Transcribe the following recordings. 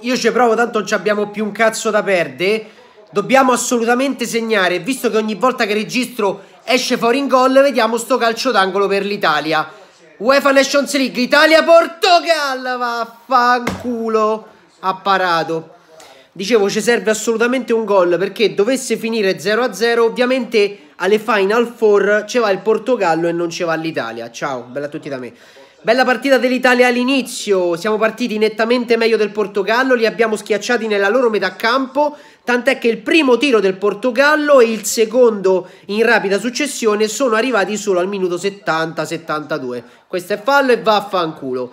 Io ci provo, tanto non abbiamo più un cazzo da perdere. Dobbiamo assolutamente segnare, visto che ogni volta che registro esce fuori in gol, vediamo sto calcio d'angolo per l'Italia. UEFA Nations League, Italia-Portogallo, vaffanculo, ha parato. Dicevo, ci serve assolutamente un gol, perché dovesse finire 0-0, ovviamente alle Final Four ci va il Portogallo e non ci va l'Italia. Ciao, bella a tutti da me. Bella partita dell'Italia all'inizio, siamo partiti nettamente meglio del Portogallo, li abbiamo schiacciati nella loro metà campo, tant'è che il primo tiro del Portogallo e il secondo in rapida successione sono arrivati solo al minuto 70-72. Questo è fallo e vaffanculo.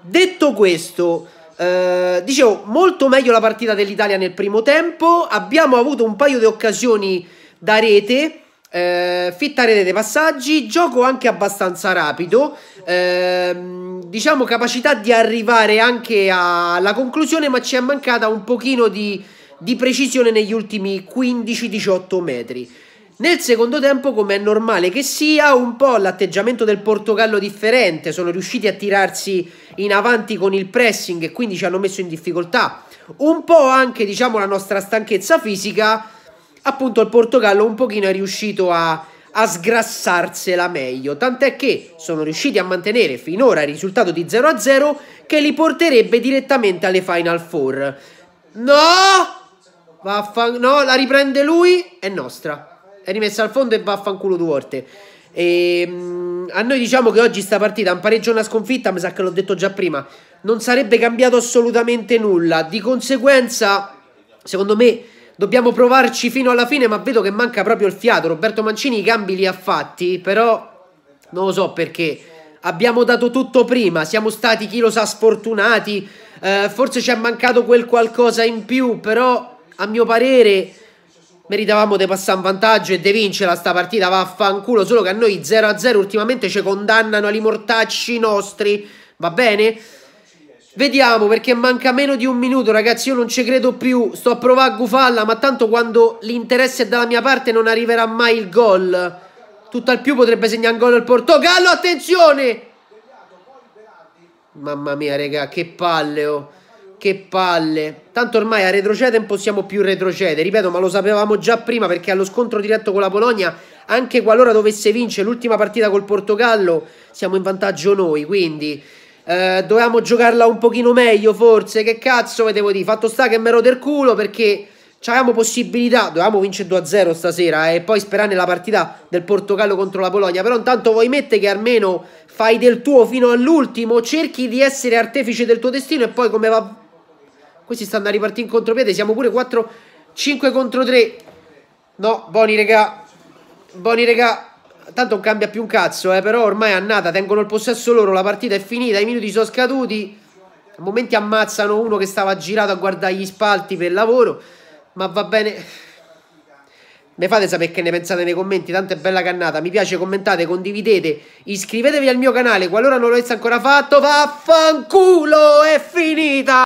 Detto questo, eh, dicevo, molto meglio la partita dell'Italia nel primo tempo, abbiamo avuto un paio di occasioni da rete, eh, fitta rete dei passaggi, gioco anche abbastanza rapido, ehm, diciamo capacità di arrivare anche alla conclusione, ma ci è mancata un pochino di, di precisione negli ultimi 15-18 metri. Nel secondo tempo, come è normale che sia, un po' l'atteggiamento del Portogallo differente, sono riusciti a tirarsi in avanti con il pressing e quindi ci hanno messo in difficoltà. Un po' anche, diciamo, la nostra stanchezza fisica, appunto il Portogallo un pochino è riuscito a, a sgrassarsela meglio, tant'è che sono riusciti a mantenere finora il risultato di 0-0 che li porterebbe direttamente alle Final Four. No! Vaffan- no, la riprende lui, è nostra. È rimessa al fondo e vaffanculo Duarte. E, ehm, mh, a noi diciamo che oggi sta partita, un pareggio e una sconfitta, mi sa che l'ho detto già prima, non sarebbe cambiato assolutamente nulla. Di conseguenza, secondo me dobbiamo provarci fino alla fine, ma vedo che manca proprio il fiato. Roberto Mancini i cambi li ha fatti, però non lo so perché. Abbiamo dato tutto prima, siamo stati chi lo sa sfortunati, eh, forse ci è mancato quel qualcosa in più, però a mio parere meritavamo di passare un vantaggio e di vincere sta partita, vaffanculo, solo che a noi 0-0 ultimamente ci condannano agli mortacci nostri, va bene? Vediamo perché manca meno di un minuto ragazzi io non ci credo più Sto a provare a gufalla ma tanto quando l'interesse è dalla mia parte non arriverà mai il gol Tutto al più potrebbe segnare un gol al Portogallo attenzione Mamma mia raga che palle oh che palle. Tanto ormai a retrocedere non possiamo più retrocedere, ripeto, ma lo sapevamo già prima perché allo scontro diretto con la Polonia, anche qualora dovesse vincere l'ultima partita col Portogallo, siamo in vantaggio noi, quindi eh, dovevamo giocarla un pochino meglio forse. Che cazzo vedevo di? Fatto sta che mi ero del culo perché avevamo possibilità. Dovevamo vincere 2-0 stasera eh, e poi sperare nella partita del Portogallo contro la Polonia. Però intanto vuoi mettere che almeno fai del tuo fino all'ultimo, cerchi di essere artefice del tuo destino e poi come va... Questi stanno a ripartire in contropiede, siamo pure 4-5 contro 3. No, Boni regà. Boni regà tanto non cambia più un cazzo, eh, però ormai è annata, tengono il possesso loro, la partita è finita, i minuti sono scaduti, a momenti ammazzano uno che stava girato a guardare gli spalti per lavoro, ma va bene, mi fate sapere che ne pensate nei commenti, tanto è bella cannata, mi piace, commentate, condividete, iscrivetevi al mio canale, qualora non lo ancora fatto, vaffanculo, è finita!